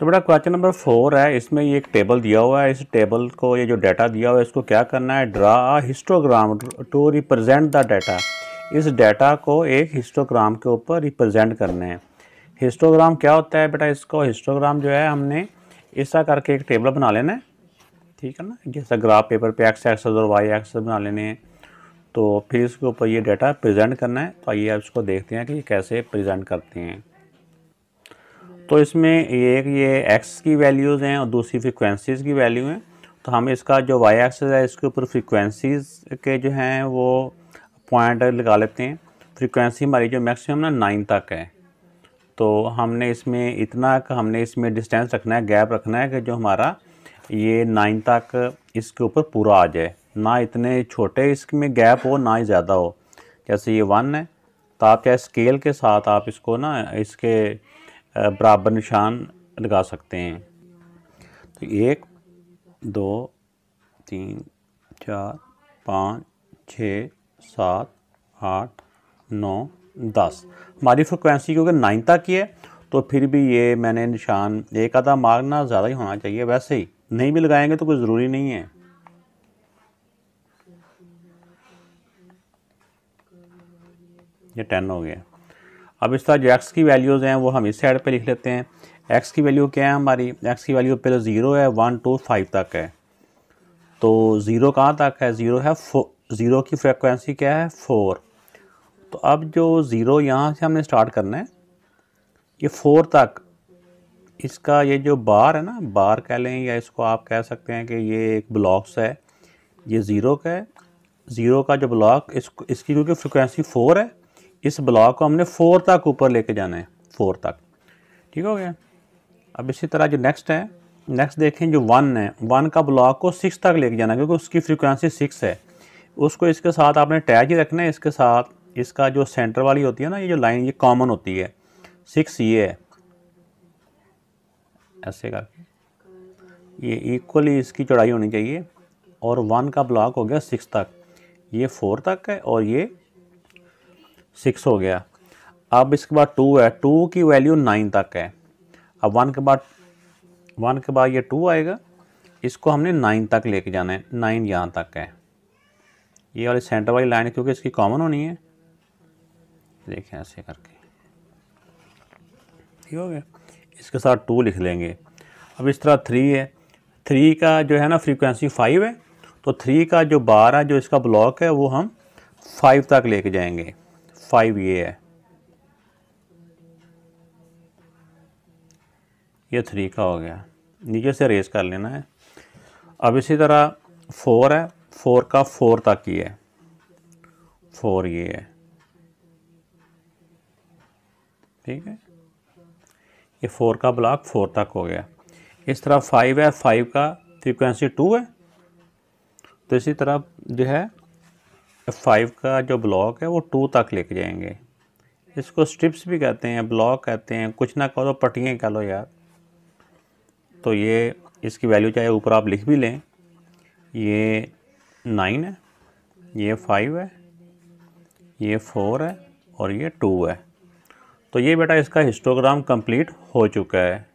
तो बेटा question number four है इसमें ये एक टेबल दिया हुआ है इस टेबल को ये जो डाटा दिया हुआ है इसको क्या करना है draw a histogram to represent the data इस डाटा को एक हिस्टोग्राम के ऊपर रिप्रेजेंट करना है हिस्टोग्राम क्या होता है बेटा इसको हिस्टोग्राम जो है हमने ऐसा करके एक टेबल बना लेना है ठीक है ना जैसा ग्राफ पेपर पे एक्स एक्स और वाई एक्स बना लेने हैं तो फिर इसके ऊपर ये डाटा प्रेजेंट करना है तो आइए आप इसको देखते हैं कि कैसे प्रेजेंट करते हैं तो इसमें एक ये एक्स की वैल्यूज़ हैं और दूसरी फ्रिक्वेंसीज़ की वैल्यू हैं तो हम इसका जो वाई एक्सेस है इसके ऊपर फ्रिक्वेंसीज़ के जो हैं वो पॉइंट लगा लेते हैं फ्रिक्वेंसी हमारी जो मैक्सिमम ना नाइन तक है तो हमने इसमें इतना हमने इसमें डिस्टेंस रखना है गैप रखना है कि जो हमारा ये नाइन तक इसके ऊपर पूरा आ जाए ना इतने छोटे इसमें गैप हो ना ही ज़्यादा हो जैसे ये वन है तो आप चाहे स्केल के साथ आप इसको ना इसके बराबर निशान लगा सकते हैं तो एक दो तीन चार पाँच छ सात आठ नौ दस हमारी फ्रिक्वेंसी क्योंकि नाइन तक की है तो फिर भी ये मैंने निशान एक आधा मारना ज़्यादा ही होना चाहिए वैसे ही नहीं भी लगाएंगे तो कोई ज़रूरी नहीं है ये टेन हो गया अब इस तरह जो एक्स की वैल्यूज़ हैं वो हम इस साइड पे लिख लेते हैं एक्स की वैल्यू क्या है हमारी एक्स की वैल्यू पहले ज़ीरो है वन टू फाइव तक है तो ज़ीरो कहाँ तक है ज़ीरो है फो ज़ीरो की फ्रिक्वेंसी क्या है फोर तो अब जो ज़ीरो यहाँ से हमने स्टार्ट करना है ये फोर तक इसका ये जो बार है ना बार कह लें या इसको आप कह सकते हैं कि ये एक ब्लॉक्स है ये ज़ीरो का है ज़ीरो का जो ब्लॉक इसको इसकी क्योंकि फ्रिक्वेंसी फ़ोर है इस ब्लॉक को हमने फोर तक ऊपर लेके जाना है फोर तक ठीक हो गया अब इसी तरह जो नेक्स्ट है नेक्स्ट देखें जो वन है वन का ब्लॉक को सिक्स तक लेके जाना क्योंकि उसकी फ्रिक्वेंसी सिक्स है उसको इसके साथ आपने टैच ही रखना है इसके साथ इसका जो सेंटर वाली होती है ना ये जो लाइन ये कॉमन होती है सिक्स ये है ऐसे करके ये इक्वली इसकी चौड़ाई होनी चाहिए और वन का ब्लॉक हो गया सिक्स तक ये फोर तक है और ये सिक्स हो गया अब इसके बाद टू है टू की वैल्यू नाइन तक है अब वन के बाद वन के बाद ये टू आएगा इसको हमने नाइन तक लेके जाना है नाइन यहाँ तक है ये वाली सेंटर वाली लाइन क्योंकि इसकी कॉमन होनी है देखें ऐसे करके ठीक हो गया इसके साथ टू लिख लेंगे अब इस तरह थ्री है थ्री का जो है ना फ्रीक्वेंसी फाइव है तो थ्री का जो बार है जो इसका ब्लॉक है वो हम फाइव तक लेके जाएंगे फाइव ये है ये थ्री का हो गया नीचे से रेस कर लेना है अब इसी तरह फोर है फोर का फोर तक ये है फोर ये है ठीक है ये फोर का ब्लॉक फोर तक हो गया इस तरह फाइव है फाइव का फ्रीक्वेंसी टू है तो इसी तरह जो है फाइव का जो ब्लॉक है वो टू तक लेके जाएंगे इसको स्ट्रिप्स भी कहते हैं ब्लॉक कहते हैं कुछ ना कहो पटियाँ कह लो यार तो ये इसकी वैल्यू चाहे ऊपर आप लिख भी लें ये नाइन है ये फाइव है ये फोर है और ये टू है तो ये बेटा इसका हिस्टोग्राम कंप्लीट हो चुका है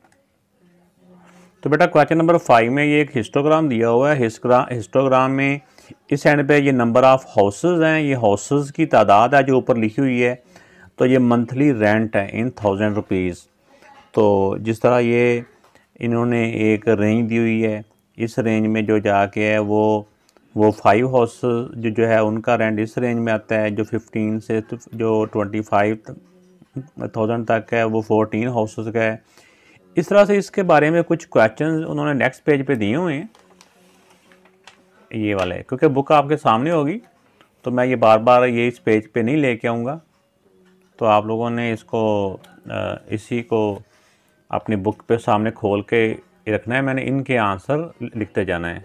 तो बेटा क्वेश्चन नंबर फाइव में ये एक हिस्टोग्राम दिया हुआ है हिस्टोग्राम में इस एंड पे ये नंबर ऑफ़ हाउसेज हैं ये हाउसेज की तादाद है जो ऊपर लिखी हुई है तो ये मंथली रेंट है इन थाउजेंड रुपीज़ तो जिस तरह ये इन्होंने एक रेंज दी हुई है इस रेंज में जो जाके है वो वो फाइव हाउस जो जो है उनका रेंट इस रेंज में आता है जो फिफ्टीन से तो जो ट्वेंटी फाइव थाउजेंड तक है वो फोर्टीन हाउसेस का है इस तरह से इसके बारे में कुछ क्वेश्चन उन्होंने नेक्स्ट पेज पे दिए हुए हैं ये वाले क्योंकि बुक आपके सामने होगी तो मैं ये बार बार ये इस पेज पे नहीं लेके आऊँगा तो आप लोगों ने इसको इसी को अपनी बुक पे सामने खोल के रखना है मैंने इनके आंसर लिखते जाना है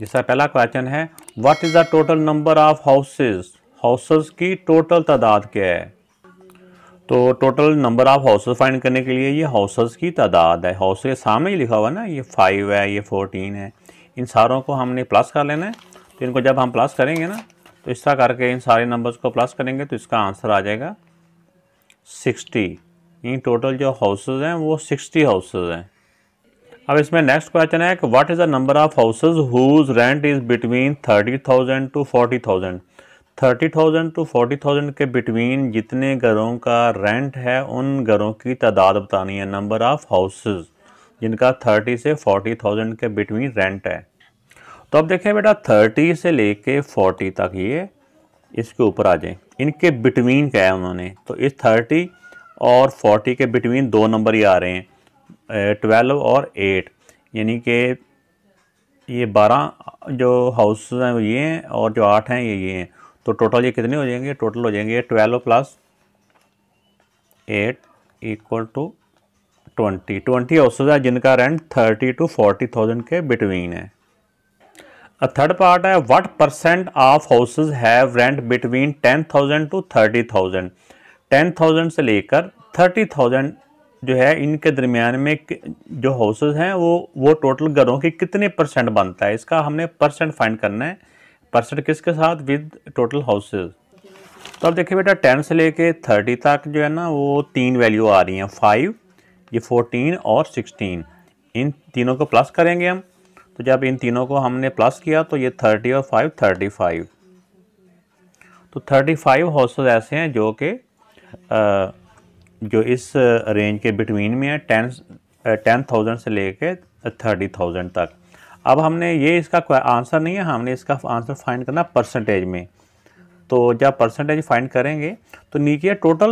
जैसा पहला क्वेश्चन है what is the total number of houses houses की टोटल तादाद क्या है तो total number of houses find करने के लिए ये हाउसेस की तादाद है हाउस के सामने ही लिखा हुआ ना ये फाइव है ये फोर्टीन है इन सारों को हमने प्लस कर लेना है तो इनको जब हम प्लस करेंगे ना तो इस तरह करके इन सारे नंबर्स को प्लस करेंगे तो इसका आंसर आ जाएगा सिक्सटी इन टोटल जो हाउसेज हैं वो सिक्सटी हाउसेज हैं अब इसमें नेक्स्ट क्वेश्चन है कि what is the number of houses whose rent is between thirty thousand to forty thousand thirty thousand to forty thousand के बिटवीन जितने घरों का रेंट है उन घरों की तादाद बतानी है नंबर ऑफ़ हाउसेज जिनका थर्टी से फोर्टी थाउजेंड के बिटवीन रेंट है तो अब देखें बेटा थर्टी से लेके फोर्टी तक ये इसके ऊपर आ जाए इनके बिटवीन क्या है उन्होंने तो इस थर्टी और फोर्टी के बिटवीन दो नंबर ही आ रहे हैं ट्वेल्व और एट यानी कि ये बारह जो हाउस हैं ये हैं और जो आठ हैं ये ये हैं तो टोटल ये कितने हो जाएंगे टोटल हो जाएंगे twelve plus eight equal to twenty twenty houses है जिनका rent thirty to forty thousand के बिटवीन है थर्ड पार्ट है what percent of houses have rent between ten thousand to thirty thousand ten thousand से लेकर thirty thousand जो है इनके दरमियान में जो हाउसेज हैं वो वो टोटल घरों की कितने परसेंट बनता है इसका हमने परसेंट फाइंड करना है परसेंट किसके साथ विद टोटल हाउसेज तो अब देखिए बेटा टेन से लेके थर्टी तक जो है ना वो तीन वैल्यू आ रही हैं फाइव ये फोर्टीन और सिक्सटीन इन तीनों को प्लस करेंगे हम तो जब इन तीनों को हमने प्लस किया तो ये थर्टी और फाइव थर्टी फाइव तो थर्टी फाइव हॉस्टल ऐसे हैं जो कि जो इस रेंज के बिटवीन में है टेन टेन थाउजेंड से लेके थर्टी थाउजेंड तक अब हमने ये इसका आंसर नहीं है हमने इसका आंसर फाइंड करना परसेंटेज में तो जब परसेंटेज फाइंड करेंगे तो नीचे टोटल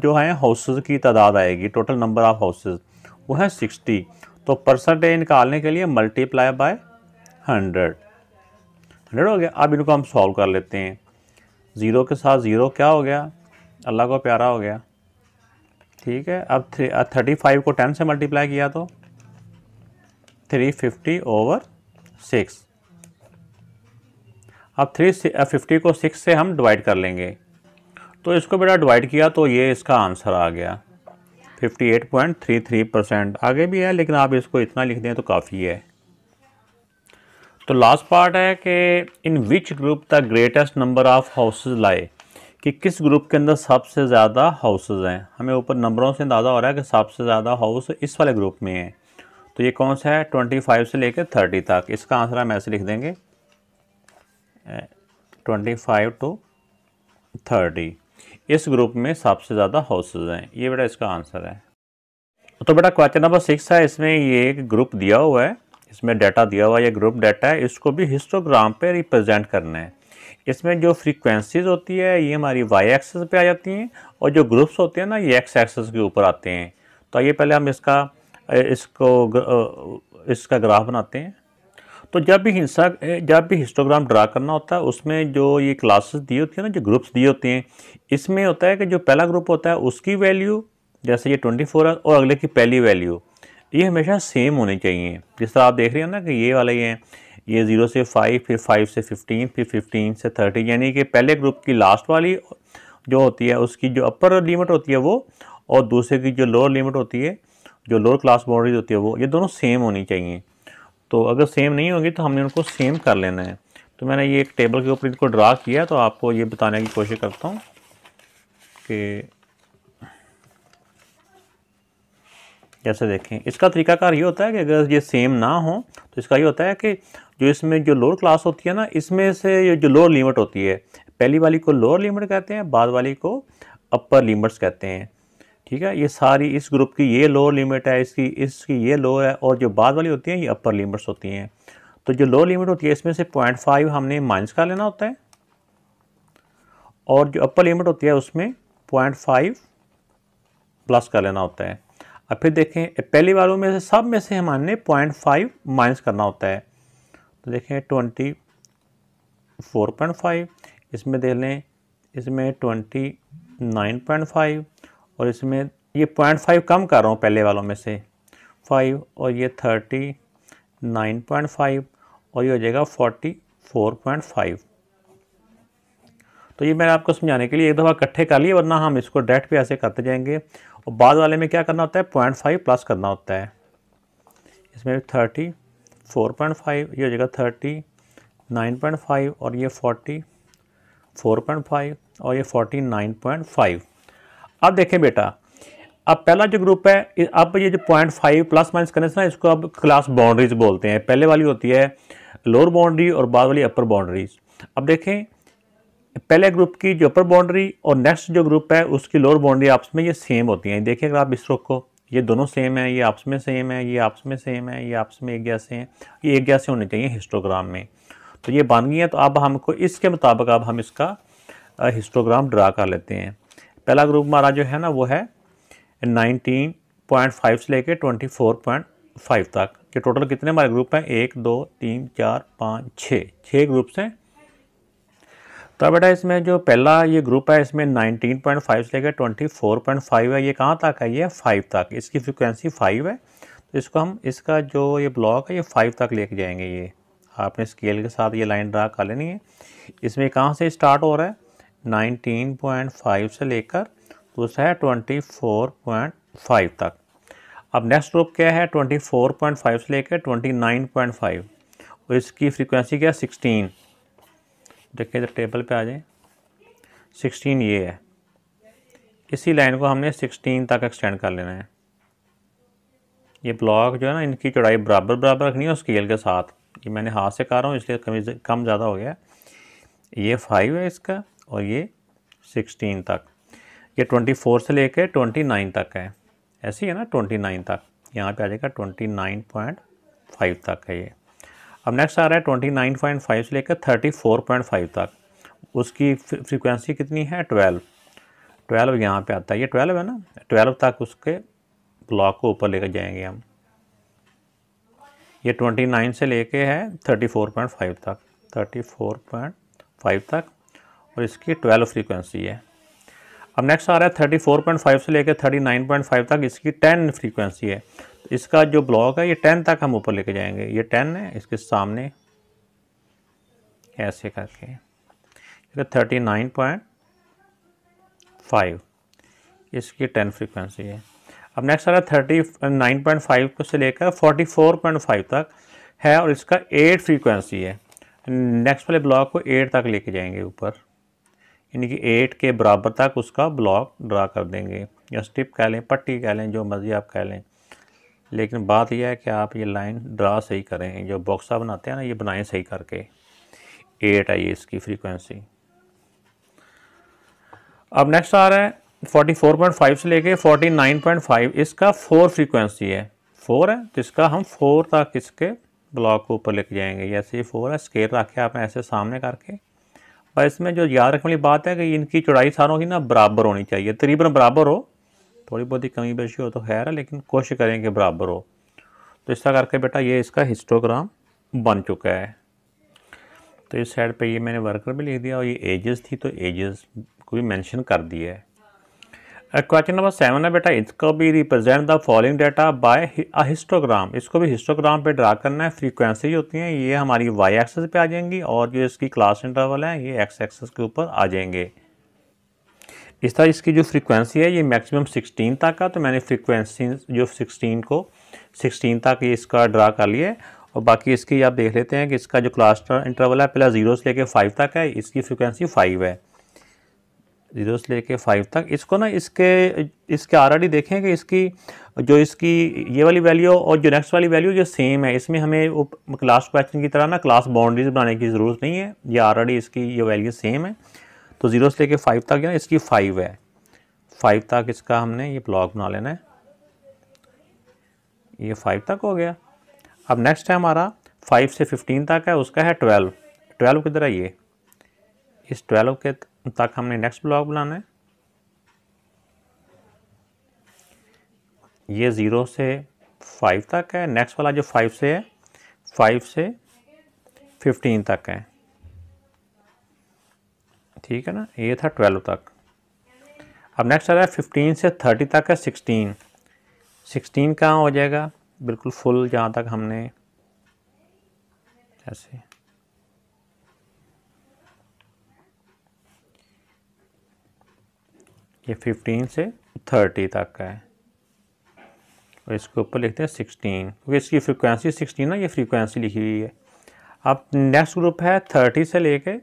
जो है हाउसेज की तादाद आएगी टोटल नंबर ऑफ़ हाउसेज वो है सिक्सटी तो परसेंटेज निकालने के लिए मल्टीप्लाई बाय हंड्रेड हंड्रेड हो गया अब इनको हम सॉल्व कर लेते हैं ज़ीरो के साथ ज़ीरो क्या हो गया अल्लाह को प्यारा हो गया ठीक है अब थ्री थर्टी फाइव को टेन से मल्टीप्लाई किया तो थ्री फिफ्टी ओवर सिक्स अब थ्री फिफ्टी को सिक्स से हम डिवाइड कर लेंगे तो इसको बेटा डिवाइड किया तो ये इसका आंसर आ गया 58.33 परसेंट आगे भी है लेकिन आप इसको इतना लिख दें तो काफ़ी है तो लास्ट पार्ट है कि in which group the greatest number of houses lie कि किस ग्रुप के अंदर सबसे ज़्यादा हाउसेज हैं हमें ऊपर नंबरों से अंदाज़ा हो रहा है कि सबसे ज़्यादा हाउस इस वाले ग्रुप में है तो ये कौन सा है 25 से लेकर 30 तक इसका आंसर हम ऐसे लिख देंगे ट्वेंटी फाइव टू थर्टी इस ग्रुप में सबसे ज़्यादा हाउसेज हैं ये बेटा इसका आंसर है तो बेटा क्वेश्चन नंबर सिक्स है इसमें ये एक ग्रुप दिया हुआ है इसमें डाटा दिया हुआ है ये ग्रुप डाटा है इसको भी हिस्टोग्राम पे रिप्रेजेंट करना है इसमें जो फ्रीक्वेंसीज होती है ये हमारी वाई एक्सेस पे आ जाती हैं और जो ग्रुप्स होते हैं ना ये एक्स एक्सेस के ऊपर आते हैं तो ये पहले हम इसका इसको इसका ग्राफ बनाते हैं तो जब भी हिंसा जब भी हिस्टोग्राम ड्रा करना होता है उसमें जो ये क्लासेस दी होती है ना जो ग्रुप्स दिए होते हैं इसमें होता है कि जो पहला ग्रुप होता है उसकी वैल्यू जैसे ये ट्वेंटी फोर और अगले की पहली वैल्यू ये हमेशा सेम होनी चाहिए जिस तरह आप देख रहे हो ना कि ये वाले ये हैं ये ज़ीरो से फाइव फिर फाइव से फिफ्टीन फिर फिफ्टीन से थर्टी यानी कि पहले ग्रुप की लास्ट वाली जो होती है उसकी जो अपर लिमिट होती है वो और दूसरे की जो लोअर लिमिट होती है जो लोअर क्लास बाउंड्रीज होती है वो ये दोनों सेम होनी चाहिए तो अगर सेम नहीं होगी तो हमने उनको सेम कर लेना है तो मैंने ये एक टेबल के ऊपर इनको ड्रा किया तो आपको ये बताने की कोशिश करता हूँ कि जैसे देखें इसका तरीकाकार ये होता है कि अगर ये सेम ना हो तो इसका ये होता है कि जो इसमें जो लोअर क्लास होती है ना इसमें से ये जो लोअर लिमिट होती है पहली वाली को लोअर लिमिट कहते हैं बाद वाली को अपर लिमिट्स कहते हैं ठीक है ये सारी इस ग्रुप की ये लोअर लिमिट है इसकी इसकी ये लोअर है और जो बाद वाली होती है ये अपर लिमिट्स होती हैं तो जो लोअर लिमिट होती है इसमें से पॉइंट फाइव हमने माइनस का लेना होता है और जो अपर लिमिट होती है उसमें पॉइंट फाइव प्लस का लेना होता है अब फिर देखें पहली वालों में से सब में से हमने पॉइंट फाइव माइनस करना होता है तो देखें ट्वेंटी फोर पॉइंट फाइव इसमें दे लें इसमें ट्वेंटी नाइन पॉइंट फाइव और इसमें ये पॉइंट फाइव कम कर रहा हूँ पहले वालों में से फाइव और ये थर्टी नाइन पॉइंट फाइव और ये हो जाएगा फोर्टी फोर पॉइंट फाइव तो ये मैंने आपको समझाने के लिए एक दफ़ा इकट्ठे कर लिए वरना हम इसको डायरेक्ट भी ऐसे करते जाएंगे और बाद वाले में क्या करना होता है पॉइंट फाइव प्लस करना होता है इसमें थर्टी फोर पॉइंट फाइव ये हो जाएगा थर्टी नाइन पॉइंट फाइव और ये फोर्टी फोर पॉइंट फाइव और ये फोर्टी नाइन पॉइंट फाइव अब देखें बेटा अब पहला जो ग्रुप है अब ये जो पॉइंट फाइव प्लस माइनस करने से ना इसको अब क्लास बाउंड्रीज बोलते हैं पहले वाली होती है लोअर बाउंड्री और बाद वाली अपर बाउंड्रीज अब देखें पहले ग्रुप की जो अपर बाउंड्री और नेक्स्ट जो ग्रुप है उसकी लोअर बाउंड्री आपस में ये सेम होती हैं देखिए अगर आप इस रुख को ये दोनों सेम है ये आपस में सेम है ये आपस में सेम है ये आपस में एक जैसे हैं ये एक जैसे होने चाहिए हिस्टोग्राम में तो ये बन गई है तो अब हमको इसके मुताबिक अब हम इसका हिस्टोग्राम ड्रा कर लेते हैं पहला ग्रुप हमारा जो है ना वो है 19.5 से लेके 24.5 तक कि टोटल कितने हमारे ग्रुप हैं एक दो तीन चार पाँच छः छः ग्रुप्स हैं तो बेटा इसमें जो पहला ये ग्रुप है इसमें 19.5 से लेके 24.5 है ये कहाँ तक है ये फाइव तक इसकी फ्रिक्वेंसी फाइव है तो इसको हम इसका जो ये ब्लॉक है ये फाइव तक लेके जाएंगे ये आपने स्केल के साथ ये लाइन ड्रा कर लेनी है इसमें कहाँ से स्टार्ट हो रहा है 19.5 से लेकर दूसरा है 24.5 तक अब नेक्स्ट ग्रुप क्या है 24.5 से लेकर 29.5 और इसकी फ्रीक्वेंसी क्या है 16 देखिए इधर टेबल पे आ जाए 16 ये है इसी लाइन को हमने 16 तक एक्सटेंड कर लेना है ये ब्लॉक जो है ना इनकी चौड़ाई बराबर बराबर रखनी है और स्केल के साथ ये मैंने हाथ से कर रहा हूँ इसलिए कम ज़्यादा हो गया ये फाइव है इसका और ये सिक्सटीन तक ये ट्वेंटी फोर से लेके ट्वेंटी नाइन तक है ऐसी है ना ट्वेंटी नाइन तक यहाँ पे आ जाएगा ट्वेंटी नाइन पॉइंट फाइव तक है ये अब नेक्स्ट आ रहा है ट्वेंटी नाइन पॉइंट फाइव से लेकर थर्टी फोर पॉइंट फाइव तक उसकी फ्रीक्वेंसी कितनी है ट्वेल्व ट्वेल्व यहाँ पर आता है ये ट्वेल्व है ना ट्वेल्व तक उसके ब्लॉक को ऊपर लेकर जाएंगे हम ये ट्वेंटी नाइन से लेके है थर्टी फोर पॉइंट फाइव तक थर्टी फोर पॉइंट फाइव तक और इसकी ट्वेल्व फ्रीक्वेंसी है अब नेक्स्ट आ रहा है थर्टी फोर पॉइंट फाइव से लेकर थर्टी नाइन पॉइंट फाइव तक इसकी टेन फ्रीक्वेंसी है तो इसका जो ब्लॉक है ये टेन तक हम ऊपर लेके जाएंगे ये टेन है इसके सामने ऐसे करके थर्टी नाइन पॉइंट फाइव इसकी टेन फ्रीक्वेंसी है अब नेक्स्ट आ रहा है थर्टी नाइन पॉइंट फाइव से लेकर फोर्टी फोर पॉइंट फाइव तक है और इसका एट फ्रीक्वेंसी है नेक्स्ट वाले ब्लॉक को एट तक लेके जाएंगे ऊपर यानी कि एट के बराबर तक उसका ब्लॉक ड्रा कर देंगे या स्टिप कह लें पट्टी कह लें जो मर्ज़ी आप कह लें लेकिन बात यह है कि आप ये लाइन ड्रा सही करें जो बॉक्सा बनाते हैं ना ये बनाएं सही करके एट आई इसकी फ्रीक्वेंसी अब नेक्स्ट आ रहा है 44.5 से लेके 49.5 इसका फोर फ्रीक्वेंसी है फोर है जिसका हम फोर तक इसके ब्लॉक को ऊपर लेके जाएंगे जैसे ये फोर है स्केल रखे आपने ऐसे सामने करके और इसमें जो याद रखने वाली बात है कि इनकी चौड़ाई सारों की ना बराबर होनी चाहिए तकरीबन बराबर हो थोड़ी बहुत ही कमी बेशी हो तो खैर है लेकिन कोशिश करें कि बराबर हो तो इस तरह करके बेटा ये इसका हिस्टोग्राम बन चुका है तो इस साइड पे ये मैंने वर्कर भी लिख दिया और ये एजेस थी तो एजेस को भी मेंशन कर दिया है क्वेश्चन नंबर सेवन है बेटा इसको भी represent the following data by a histogram इसको भी हिस्टोग्राम पे ड्रा करना है फ्रीक्वेंसी होती हैं ये हमारी वाई एक्सेस पे आ जाएंगी और जो इसकी क्लास इंटरवल है ये एक्स एक्सेस के ऊपर आ जाएंगे इस तरह इसकी जो फ्रीक्वेंसी है ये मैक्सिमम सिक्सटीन तक का तो मैंने फ्रीक्वेंसी जो सिक्सटीन को सिक्सटीन तक ये इसका ड्रा कर लिया और बाकी इसकी आप देख लेते हैं कि इसका जो क्लास इंटरवल है पहला जीरो से लेकर फाइव तक है इसकी फ्रिक्वेंसी फाइव है ज़ीरो से लेके फाइव तक इसको ना इसके इसके आर देखें कि इसकी जो इसकी ये वाली वैल्यू और जो नेक्स्ट वाली वैल्यू जो सेम है इसमें हमें लास्ट क्लास क्वेश्चन की तरह ना क्लास बाउंड्रीज बनाने की ज़रूरत नहीं है ये आर इसकी ये वैल्यू सेम है तो ज़ीरो से लेके फाइव तक ना इसकी फ़ाइव है फाइव तक इसका हमने ये ब्लॉक बना लेना है ये फाइव तक हो गया अब नेक्स्ट है हमारा फाइव से फिफ्टीन तक है उसका है ट्वेल्व ट्वेल्व किधर है ये इस ट्वेल्व के तक हमने नेक्स्ट ब्लॉक बनाना है ये ज़ीरो से फाइव तक है नेक्स्ट वाला जो फाइव से है फाइव से फिफ्टीन तक है ठीक है ना ये था ट्वेल्व तक अब नेक्स्ट आ रहा है फिफ्टीन से थर्टी तक है सिक्सटीन सिक्सटीन कहाँ हो जाएगा बिल्कुल फुल जहाँ तक हमने ऐसे ये फिफ्टीन से थर्टी तक का है और इसके ऊपर लिखते हैं सिक्सटीन क्योंकि इसकी फ्रीक्वेंसी सिक्सटीन ना ये फ्रीक्वेंसी लिखी हुई है अब नेक्स्ट ग्रुप है थर्टी से लेके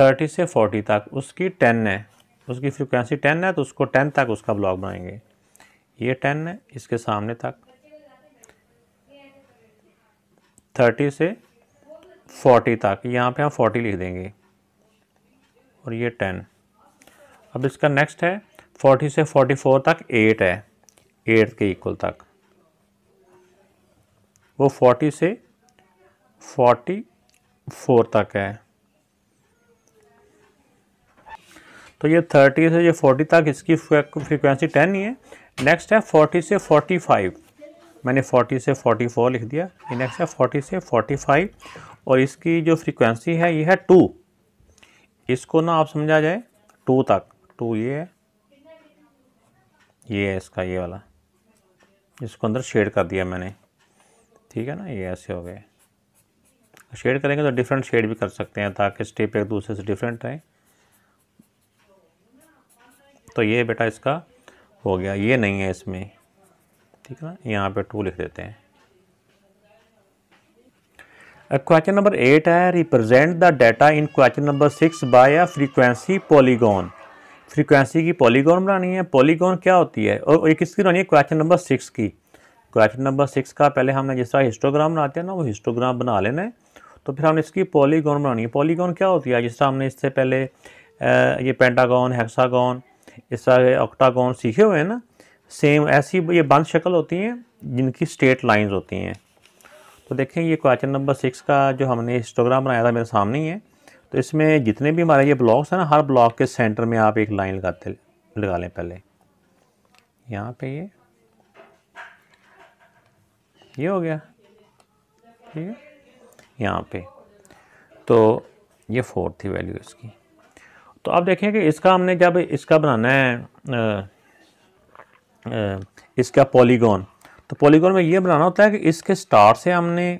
थर्टी से फोर्टी तक उसकी टेन है उसकी फ्रीक्वेंसी टेन है तो उसको टेन तक उसका ब्लॉक बनाएंगे ये टेन है इसके सामने तक थर्टी से फोर्टी तक यहाँ पे हम फोर्टी लिख देंगे और ये टेन अब इसका नेक्स्ट है फोर्टी से फोर्टी फोर तक एट है एट के इक्वल तक वो फोर्टी से फोर्टी फोर तक है तो ये थर्टी से ये फोर्टी तक इसकी फ्रिक्वेंसी टेन ही है नेक्स्ट है फोर्टी से 45 फाइव मैंने फोर्टी से फोर्टी फोर लिख दिया ये नेक्स्ट है फोर्टी से फोर्टी फाइव और इसकी जो फ्रिक्वेंसी है ये है टू इसको ना आप समझा जाए टू तक टू ये है ये है इसका ये वाला इसको अंदर शेड कर दिया मैंने ठीक है ना ये ऐसे हो गए शेड करेंगे तो डिफरेंट शेड भी कर सकते हैं ताकि स्टेप एक दूसरे से डिफरेंट रहें तो ये बेटा इसका हो गया ये नहीं है इसमें ठीक है ना यहाँ पे टू लिख देते हैं क्वेश्चन नंबर एट है represent the data in question number six by a frequency polygon frequency की पॉलीगॉन बनानी है पॉलीगॉन क्या होती है और ये किसकी बनानी है क्वेश्चन नंबर सिक्स की क्वेश्चन नंबर सिक्स का पहले हमने जिस तरह हिस्टोग्राम बनाते हैं ना वो हिस्टोग्राम बना लेना है तो फिर हमने इसकी पॉलीगॉन बनानी है पॉलीगॉन क्या होती है जिस तरह हमने इससे पहले ये पेंटागॉन हेक्सागॉन इस तरह ऑक्टागॉन सीखे हुए हैं ना सेम ऐसी ये बंद शक्ल होती हैं जिनकी स्ट्रेट लाइंस होती हैं तो देखें ये क्वेश्चन नंबर सिक्स का जो हमने हिस्टोग्राम बनाया था मेरे सामने ही है तो इसमें जितने भी हमारे ये ब्लॉक्स हैं ना हर ब्लॉक के सेंटर में आप एक लाइन लगाते लगा लें पहले यहाँ पे ये ये हो गया ठीक है यहाँ पे तो ये फोर थी वैल्यू इसकी तो आप देखें कि इसका हमने जब इसका बनाना है आ, आ, इसका पॉलीगॉन तो पॉलीगॉन में ये बनाना होता है कि इसके स्टार से हमने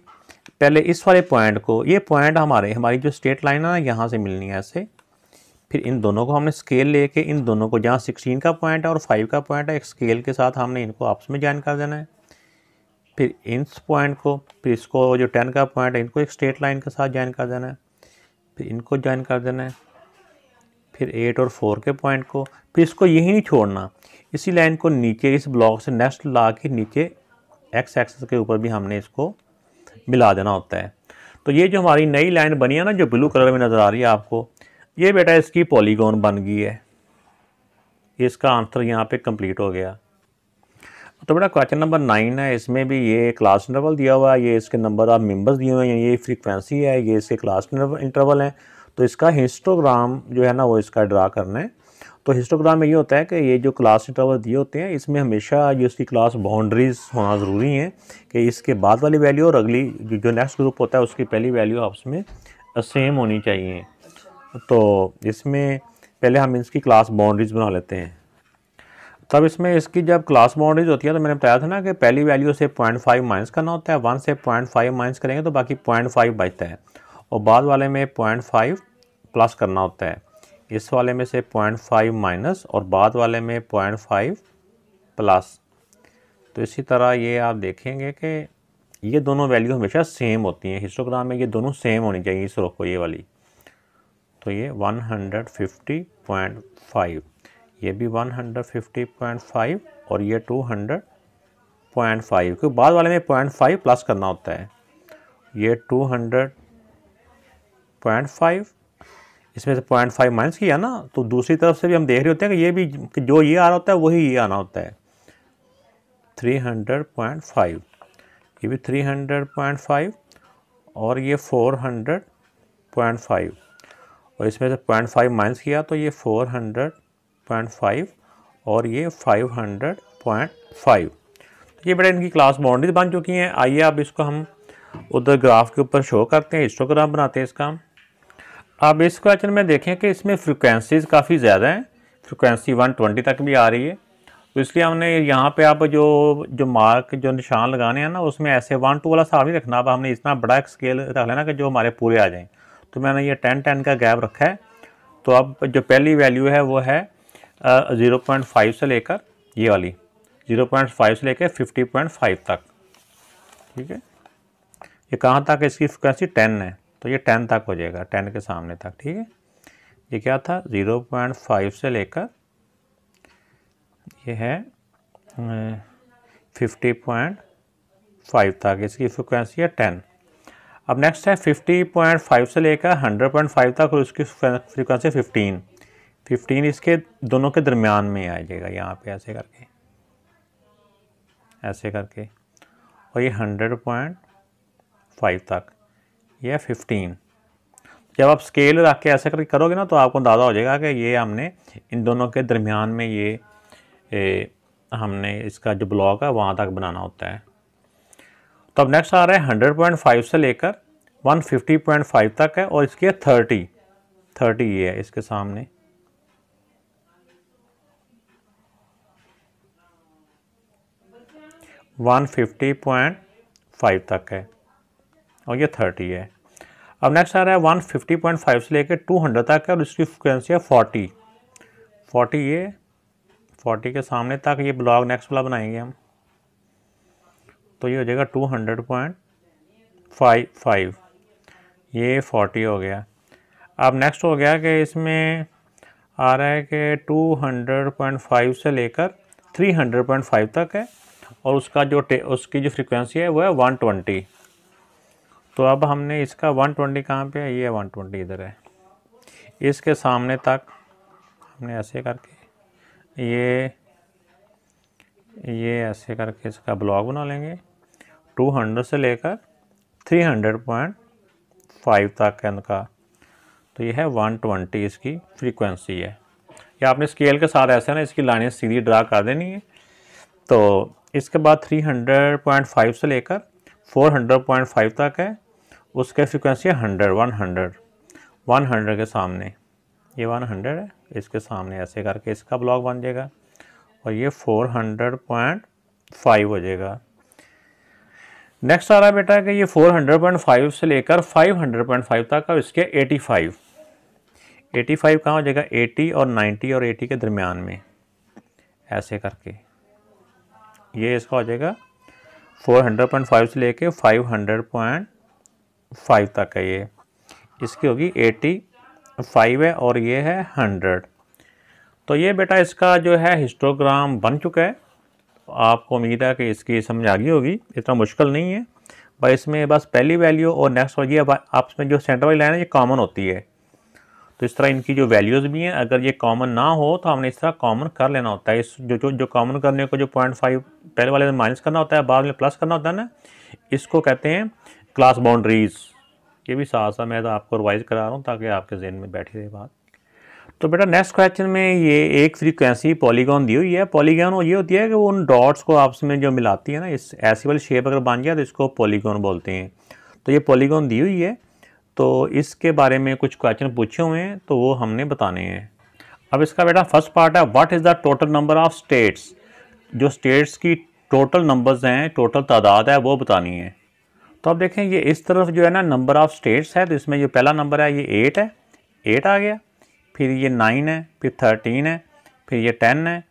पहले इस वाले पॉइंट को ये पॉइंट हमारे हमारी जो स्ट्रेट लाइन है ना यहाँ से मिलनी है ऐसे फिर इन दोनों को हमने स्केल लेके इन दोनों को जहाँ सिक्सटीन का पॉइंट है और फाइव का पॉइंट है एक स्केल के साथ हमने इनको आपस में ज्वाइन कर देना है फिर इन पॉइंट को फिर इसको जो टेन का पॉइंट है इनको एक स्ट्रेट लाइन के साथ ज्वाइन कर देना है फिर इनको ज्वाइन कर देना है फिर एट और फोर के पॉइंट को फिर इसको यहीं नहीं छोड़ना इसी लाइन को नीचे इस ब्लॉक से नेक्स्ट ला के नीचे एक्स एक्सेस के ऊपर भी हमने इसको मिला देना होता है तो ये जो हमारी नई लाइन बनी है ना जो ब्लू कलर में नज़र आ रही है आपको ये बेटा इसकी पॉलीगॉन बन गई है इसका आंसर यहाँ पे कंप्लीट हो गया तो बेटा क्वेश्चन नंबर नाइन है इसमें भी ये क्लास इंटरवल दिया हुआ है ये इसके नंबर ऑफ मेंबर्स दिए हुए हैं ये फ्रीक्वेंसी है ये इसके क्लास इंटरवल हैं तो इसका हिस्टोग्राम जो है ना वो इसका ड्रा करना है तो हिस्टोग्राम में ये होता है कि ये जो क्लास इंटरवल दिए होते हैं इसमें हमेशा जो इसकी क्लास बाउंड्रीज होना ज़रूरी हैं कि इसके बाद वाली वैल्यू और अगली जो नेक्स्ट ग्रुप होता है उसकी पहली वैल्यू आपस में सेम होनी चाहिए तो इसमें पहले हम इसकी क्लास बाउंड्रीज बना लेते हैं तब इसमें इसकी जब क्लास बाउंड्रीज होती है तो मैंने बताया था ना कि पहली वैल्यू से पॉइंट फाइव माइनस करना होता है वन से पॉइंट फाइव माइनस करेंगे तो बाकी पॉइंट फाइव बचता है और बाद वाले में पॉइंट फाइव प्लस करना होता है इस वाले में से पॉइंट फाइव माइनस और बाद वाले में पॉइंट फाइव प्लस तो इसी तरह ये आप देखेंगे कि ये दोनों वैल्यू हमेशा सेम होती हैं हिस्टोग्राम में ये दोनों सेम होनी चाहिए इस रोको ये वाली तो ये 150.5 ये भी 150.5 और ये 200.5 क्योंकि बाद वाले में पॉइंट फाइव प्लस करना होता है ये फाइव इसमें से पॉइंट फाइव माइनस किया ना तो दूसरी तरफ से भी हम देख रहे होते हैं कि ये भी कि जो ये आ रहा होता है वही ये आना होता है थ्री हंड्रेड पॉइंट फाइव ये भी थ्री हंड्रेड पॉइंट फाइव और ये फोर हंड्रेड पॉइंट फाइव और इसमें से पॉइंट फाइव माइनस किया तो ये फोर हंड्रेड पॉइंट फाइव और ये फाइव हंड्रेड पॉइंट फाइव तो ये बेटा इनकी क्लास बाउंड्रीज बन चुकी हैं आइए अब इसको हम उधर ग्राफ के ऊपर शो करते हैं हिस्टोग्राम बनाते हैं इसका अब इस क्वेश्चन में देखें कि इसमें फ्रिक्वेंसीज काफ़ी ज़्यादा हैं फ्रिक्वेंसी 120 तक भी आ रही है तो इसलिए हमने यहाँ पे आप जो जो मार्क जो निशान लगाने हैं ना उसमें ऐसे वन टू वाला साफ नहीं रखना अब हमने इतना बड़ा एक स्केल रख लेना कि जो हमारे पूरे आ जाएँ तो मैंने ये टेन टेन का गैप रखा है तो अब जो पहली वैल्यू है वो है ज़ीरो पॉइंट फाइव से लेकर ये वाली ज़ीरो पॉइंट फाइव से लेकर फिफ्टी पॉइंट फाइव तक ठीक है ये कहाँ तक इसकी फ्रिक्वेंसी टेन है तो ये टेन तक हो जाएगा टेन के सामने तक ठीक है ये क्या था ज़ीरो पॉइंट फाइव से लेकर ये है फिफ्टी पॉइंट फाइव तक इसकी फ्रिक्वेंसी है टेन अब नेक्स्ट है फिफ्टी पॉइंट फाइव से लेकर हंड्रेड पॉइंट फाइव तक और उसकी फ्रिक्वेंसी फिफ्टीन फिफ्टीन इसके दोनों के दरमियान में आ जाएगा यहाँ पे ऐसे करके ऐसे करके और ये हंड्रेड पॉइंट फाइव तक ये फिफ्टीन जब आप स्केल रख के ऐसा करके करोगे ना तो आपको अंदाज़ा हो जाएगा कि ये हमने इन दोनों के दरमियान में ये ए, हमने इसका जो ब्लॉक है वहाँ तक बनाना होता है तो अब नेक्स्ट आ रहा है हंड्रेड पॉइंट फाइव से लेकर वन फिफ्टी पॉइंट फाइव तक है और इसकी है थर्टी थर्टी ये है इसके सामने वन फिफ्टी पॉइंट फाइव तक है और ये थर्टी है अब नेक्स्ट आ रहा है वन फिफ्टी पॉइंट फाइव से लेकर टू हंड्रेड तक है और इसकी फ्रिक्वेंसी है फोर्टी फोर्टी ये फोर्टी के सामने तक ये ब्लॉग नेक्स्ट वाला बनाएंगे हम तो ये हो जाएगा two hundred point five five ये फोर्टी हो गया अब नेक्स्ट हो गया कि इसमें आ रहा है कि टू हंड्रेड पॉइंट फाइव से लेकर थ्री हंड्रेड पॉइंट फाइव तक है और उसका जो उसकी जो फ्रिक्वेंसी है वो है वन ट्वेंटी तो अब हमने इसका 120 ट्वेंटी कहाँ पर है ये 120 इधर है इसके सामने तक हमने ऐसे करके ये ये ऐसे करके इसका ब्लॉक बना लेंगे 200 से लेकर 300.5 तक है इनका तो ये है 120 इसकी फ्रीक्वेंसी है या आपने स्केल के साथ ऐसे ना इसकी लाइनें सीधी ड्रा कर देनी है तो इसके बाद 300.5 से लेकर 400.5 तक है उसका फ्रिक्वेंसी है hundred one hundred one hundred के सामने ये वन हंड्रेड है इसके सामने ऐसे करके इसका ब्लॉक बन जाएगा और ये फोर हंड्रेड पॉइंट फाइव हो जाएगा नेक्स्ट आ रहा है बेटा कि ये फोर हंड्रेड पॉइंट फाइव से लेकर फाइव हंड्रेड पॉइंट फाइव तक अब इसके एटी फाइव एटी फाइव कहाँ हो जाएगा एटी और नाइन्टी और एटी के दरमियान में ऐसे करके ये इसका हो जाएगा फोर हंड्रेड पॉइंट फाइव से लेकर फाइव हंड्रेड पॉइंट फाइव तक है ये इसकी होगी एटी फाइव है और ये है हंड्रेड तो ये बेटा इसका जो है हिस्टोग्राम बन चुका है तो आपको उम्मीद है कि इसकी समझ आ गई होगी इतना मुश्किल नहीं है पर इसमें बस पहली वैल्यू और नेक्स्ट वाली आपस में जो सेंटर वाली लाइन है ये कॉमन होती है तो इस तरह इनकी जो वैल्यूज़ भी हैं अगर ये कॉमन ना हो तो हमने इस तरह कॉमन कर लेना होता है इस जो जो जो कॉमन करने को जो पॉइंट फाइव पहले वाले में माइनस करना होता है बाद में प्लस करना होता है ना इसको कहते हैं क्लास बाउंड्रीज़ ये भी साथ साथ मैं तो आपको रिवाइज करा रहा हूँ ताकि आपके जहन में बैठी रहे बात तो बेटा नेक्स्ट क्वेश्चन में ये एक फ्रीक्वेंसी पॉलीगॉन दी हुई है पॉलीगॉन ये होती है कि वो उन डॉट्स को आपस में जो मिलाती है ना इस ऐसी वाली शेप अगर बन जाए तो इसको पॉलीगॉन बोलते हैं तो ये पॉलीगॉन दी हुई है तो इसके बारे में कुछ क्वेश्चन पूछे हुए हैं तो वो हमने बताने हैं अब इसका बेटा फर्स्ट पार्ट है what is the total number of states जो स्टेट्स की टोटल नंबर्स हैं टोटल तादाद है वो बतानी है तो आप देखें ये इस तरफ जो है ना नंबर ऑफ़ स्टेट्स है तो इसमें जो पहला नंबर है ये एट है एट आ गया फिर ये नाइन है फिर थर्टीन है फिर ये टेन है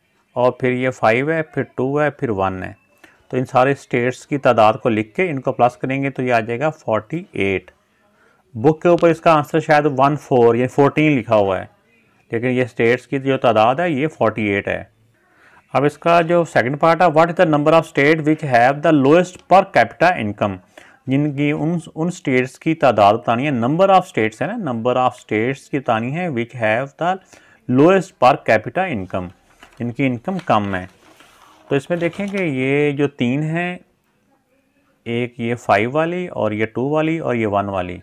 और फिर ये फाइव है फिर टू है फिर वन है तो इन सारे स्टेट्स की तादाद को लिख के इनको प्लस करेंगे तो ये आ जाएगा फोर्टी एट बुक के ऊपर इसका आंसर शायद वन फोर या फोर्टीन लिखा हुआ है लेकिन ये स्टेट्स की जो तादाद है ये फोर्टी एट है अब इसका जो सेकंड पार्ट है what is the number of state which have the lowest per capita income जिनकी उन उन स्टेट्स की तादाद बतानी है नंबर ऑफ स्टेट्स है ना नंबर ऑफ स्टेट्स की बतानी है which have the lowest per capita income जिनकी इनकम कम है तो इसमें देखें कि ये जो तीन हैं एक ये फाइव वाली और ये टू वाली और ये वन वाली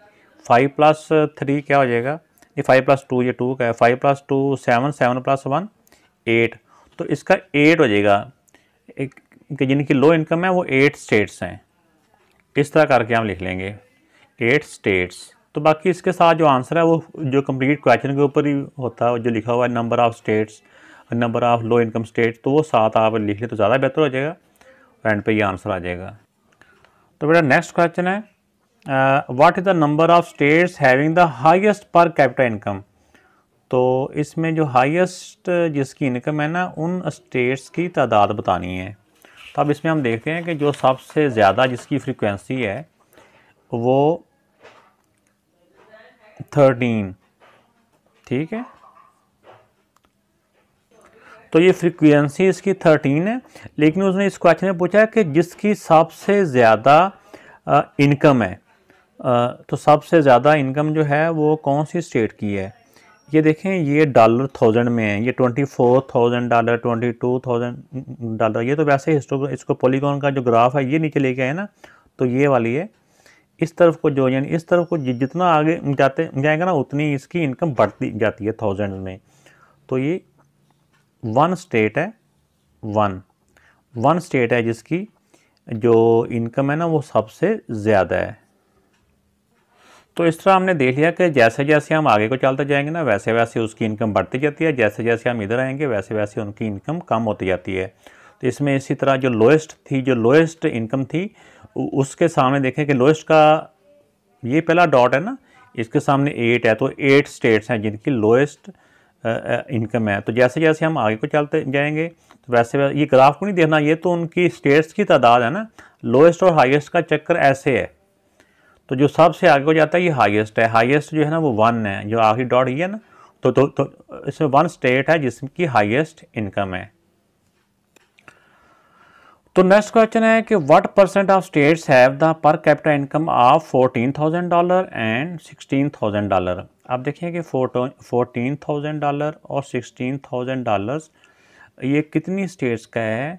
फाइव प्लस थ्री क्या हो जाएगा ये फाइव प्लस टू ये टू का है five plus two seven seven plus one eight तो इसका एट हो जाएगा एक जिनकी लो इनकम है वो एट स्टेट्स हैं इस तरह करके हम लिख लेंगे एट स्टेट्स तो बाकी इसके साथ जो आंसर है वो जो कंप्लीट क्वेश्चन के ऊपर ही होता है जो लिखा हुआ है number of states number of low income state तो वो साथ आप लिख लें तो ज़्यादा बेहतर हो जाएगा एंड पे ये आंसर आ जाएगा तो बेटा नेक्स्ट क्वेश्चन है what is the number of states having the highest per capital income तो इसमें जो हाइस्ट जिसकी इनकम है ना उन स्टेट्स की तादाद बतानी है तो अब इसमें हम देखते हैं कि जो सबसे ज़्यादा जिसकी फ्रीक्वेंसी है वो थर्टीन ठीक है तो ये फ्रीक्वेंसी इसकी थर्टीन है लेकिन उसने इस क्वेश्चन में पूछा है कि जिसकी सबसे ज़्यादा इनकम है आ, तो सबसे ज़्यादा इनकम जो है वो कौन सी स्टेट की है ये देखें ये डॉलर थाउजेंड में है ये twenty four thousand dollar twenty two thousand dollar ये तो वैसे ही इसको पॉलीगॉन का जो ग्राफ है ये नीचे लेके आए ना तो ये वाली है इस तरफ को जो यानी इस तरफ को जितना आगे जाते जाएगा ना उतनी इसकी इनकम बढ़ती जाती है थाउजेंड में तो ये वन स्टेट है वन वन स्टेट है जिसकी जो इनकम है ना वो सबसे ज़्यादा है तो इस तरह हमने देख लिया कि जैसे जैसे हम आगे को चलते जाएंगे ना वैसे वैसे उसकी इनकम बढ़ती जाती है जैसे जैसे हम इधर आएंगे वैसे वैसे उनकी इनकम कम होती जाती है तो इसमें इसी तरह जो लोएस्ट थी जो लोएस्ट इनकम थी उसके सामने देखें कि लोएस्ट का ये पहला डॉट है ना इसके सामने एट है तो एट स्टेट्स हैं जिनकी लोएस्ट इनकम है तो जैसे जैसे हम आगे को चलते जाएंगे तो वैसे वैसे ये ग्राफ को नहीं देखना ये तो उनकी स्टेट्स की तादाद है ना लोएस्ट और हाईएस्ट का चक्कर ऐसे है तो जो सबसे आगे हो जाता है ये हाईएस्ट है हाईएस्ट जो है ना वो वन है जो आखिरी डॉट ये है ना तो तो, तो इसमें वन स्टेट है जिसकी हाईएस्ट इनकम है तो नेक्स्ट क्वेश्चन है कि what percent of states have the per capital income of fourteen thousand dollar and sixteen thousand dollar आप देखिए कि फोर्टीन थाउजेंड डॉलर और सिक्सटीन थाउजेंड डॉलर ये कितनी स्टेट्स का है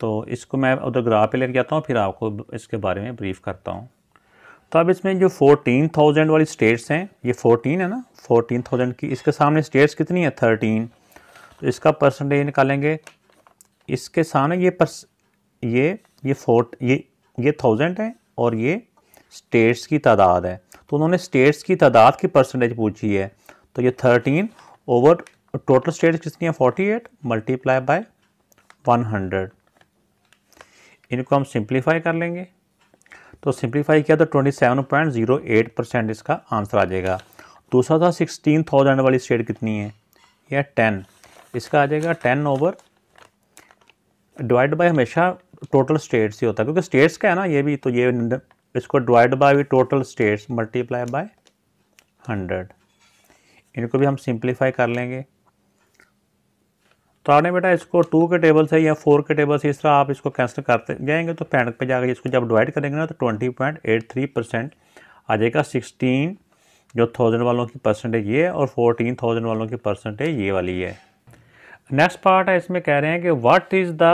तो इसको मैं उधर ग्राफ पे लेके जाता हूँ फिर आपको इसके बारे में ब्रीफ करता हूँ तो अब इसमें जो फोर्टीन थाउजेंड वाली स्टेट्स हैं ये फोर्टीन है ना फोर्टीन थाउजेंड की इसके सामने स्टेट्स कितनी है थर्टीन तो इसका परसेंटेज निकालेंगे इसके सामने ये परस ये ये फोर्ट ये ये थाउजेंड है और ये स्टेट्स की तादाद है तो उन्होंने स्टेट्स की तादाद की परसेंटेज पूछी है तो ये थर्टीन ओवर टोटल स्टेट्स कितनी है forty eight multiply by one hundred इनको हम सिंप्लीफाई कर लेंगे तो सिंप्लीफाई किया तो twenty seven point zero eight percent इसका आंसर आ जाएगा दूसरा था सिक्सटीन थाउजेंड वाली स्टेट कितनी है या टेन इसका आ जाएगा टेन ओवर डिवाइड बाय हमेशा टोटल स्टेट्स ही होता है क्योंकि स्टेट्स का है ना ये भी तो ये इसको डिवाइड बाय भी total states multiply by hundred इनको भी हम सिंप्लीफाई कर लेंगे तो आपने बेटा इसको टू के टेबल से या फोर के टेबल से इस तरह आप इसको कैंसिल करते जाएंगे तो पैंट पे जाकर इसको जब डिवाइड करेंगे ना तो twenty point eight three percent आ जाएगा सिक्सटीन जो थाउजेंड वालों की परसेंटेज ये और फोर्टीन थाउजेंड वालों की परसेंटेज ये वाली है नेक्स्ट पार्ट है इसमें कह रहे हैं कि what is the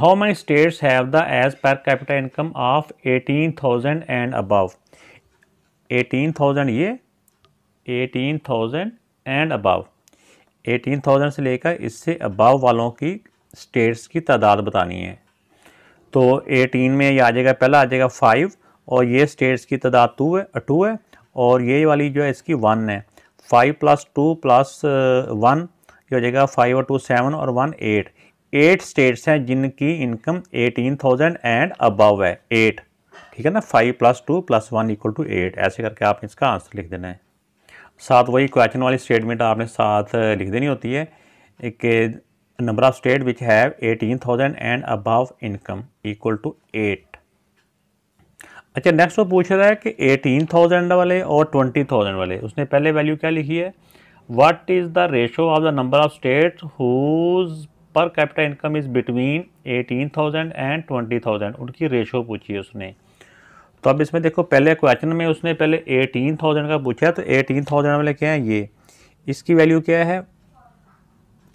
how many states have the age per capital income of eighteen thousand and above eighteen thousand ये एटीन थाउजेंड एंड अबव 18,000 से लेकर इससे अबाव वालों की स्टेट्स की तादाद बतानी है तो 18 में ये आ जाएगा पहला आ जाएगा फाइव और ये स्टेट्स की तादाद टू है टू है और ये वाली जो है इसकी वन है five plus two plus one ये हो जाएगा फाइव और टू सेवन और वन एट एट स्टेट्स हैं जिनकी income eighteen thousand and above है एट ठीक है ना five plus two plus one equal to eight ऐसे करके आप इसका आंसर लिख देना है साथ वही क्वेश्चन वाली स्टेटमेंट आपने साथ लिख देनी होती है कि number of state which have eighteen thousand and above income equal to eight अच्छा नेक्स्ट वो पूछ रहा है कि एटीन थाउजेंड वाले और ट्वेंटी थाउजेंड वाले उसने पहले वैल्यू क्या लिखी है what is the ratio of the number of state whose per capital income is between eighteen thousand and twenty thousand उनकी रेशो पूछी है उसने तो अब इसमें देखो पहले क्वेश्चन में उसने पहले एटीन थाउजेंड का पूछा तो एटीन थाउजेंड वाले क्या है ये इसकी वैल्यू क्या है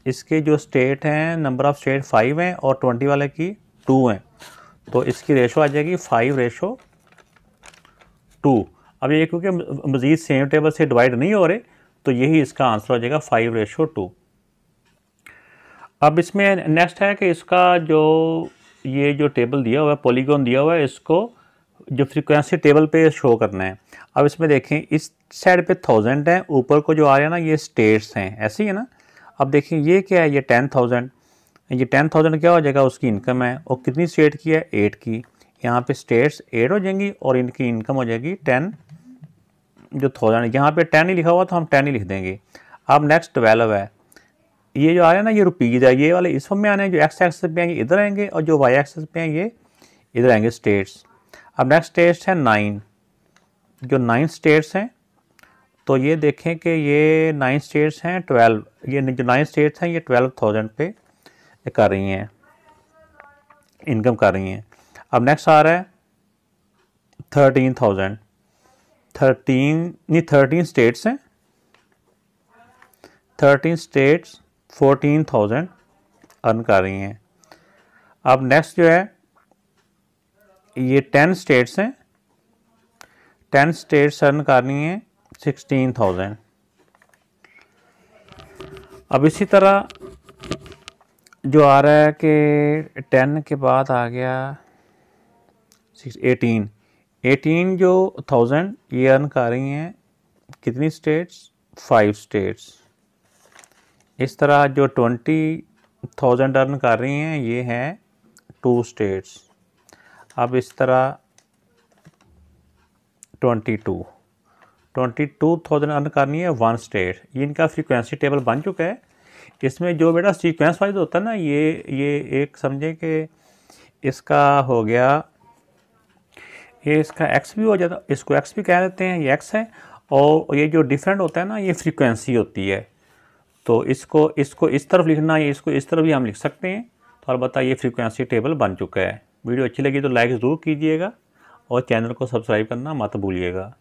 इसके जो स्टेट हैं नंबर ऑफ स्टेट फाइव हैं और ट्वेंटी वाले की टू हैं तो इसकी रेशो आ जाएगी फाइव रेशो टू अब ये क्योंकि मज़ीद सेम टेबल से डिवाइड नहीं हो रहे तो यही इसका आंसर हो जाएगा फाइव रेशो टू अब इसमें नेक्स्ट है कि इसका जो ये जो टेबल दिया हुआ है पोलीगोन दिया हुआ है इसको जो फ्रीक्वेंसी टेबल पे शो करना है अब इसमें देखें इस साइड पे थाउजेंड है ऊपर को जो आ रहा है ना ये स्टेट्स हैं ऐसे ही है ना अब देखें ये क्या है ये टेन थाउजेंड ये टेन थाउजेंड क्या हो जाएगा उसकी इनकम है और कितनी स्टेट की है एट की यहाँ पे स्टेट्स एट हो जाएंगी और इनकी इनकम हो जाएगी टेन जो थाउजेंड यहाँ पर टेन ही लिखा हुआ तो हम टेन ही लिख देंगे अब नेक्स्ट ट्वेल्व है ये जो आ रहा है ना ये रुपीज़ है ये वाले इस फॉर्म में आने हैं जो एक्स एक्सेस पे आएंगे इधर आएंगे और जो वाई एक्सेस पे हैं ये इधर आएंगे स्टेट्स अब नेक्स्ट स्टेट्स हैं नाइन जो नाइन स्टेट्स हैं तो ये देखें कि ये नाइन स्टेट्स हैं ट्वेल्व ये जो नाइन स्टेट्स हैं ये ट्वेल्व थाउजेंड पे कर रही हैं इनकम कर रही हैं अब नेक्स्ट आ रहा है थर्टीन थाउजेंड थर्टीन ये थर्टीन स्टेट्स हैं thirteen states fourteen thousand earn कर रही हैं अब नेक्स्ट जो है ये टेन स्टेट्स हैं टेन स्टेट्स अर्न करनी है सिक्सटीन थाउजेंड अब इसी तरह जो आ रहा है कि टेन के बाद आ गया एटीन एटीन जो थाउजेंड ये अर्न कर रही हैं कितनी स्टेट्स फाइव स्टेट्स इस तरह जो ट्वेंटी थाउजेंड अर्न कर रही हैं ये हैं टू स्टेट्स अब इस तरह twenty two twenty two thousand earn करनी है वन स्टेट ये इनका फ्रीक्वेंसी टेबल बन चुका है इसमें जो बेटा सीक्वेंस वाइज होता है ना ये ये एक समझे कि इसका हो गया ये इसका एक्स भी हो जाता इसको एक्स भी कह देते हैं ये एक्स है और ये जो डिफरेंट होता है ना ये फ्रीक्वेंसी होती है तो इसको इसको इस तरफ लिखना है इसको इस तरफ भी हम लिख सकते हैं तो अलबत्त ये फ्रीक्वेंसी टेबल बन चुका है वीडियो अच्छी लगी तो लाइक ज़रूर कीजिएगा और चैनल को सब्सक्राइब करना मत भूलिएगा